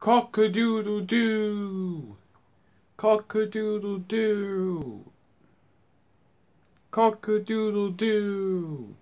Cock-a-doodle-doo. Cock-a-doodle-doo. Cock-a-doodle-doo.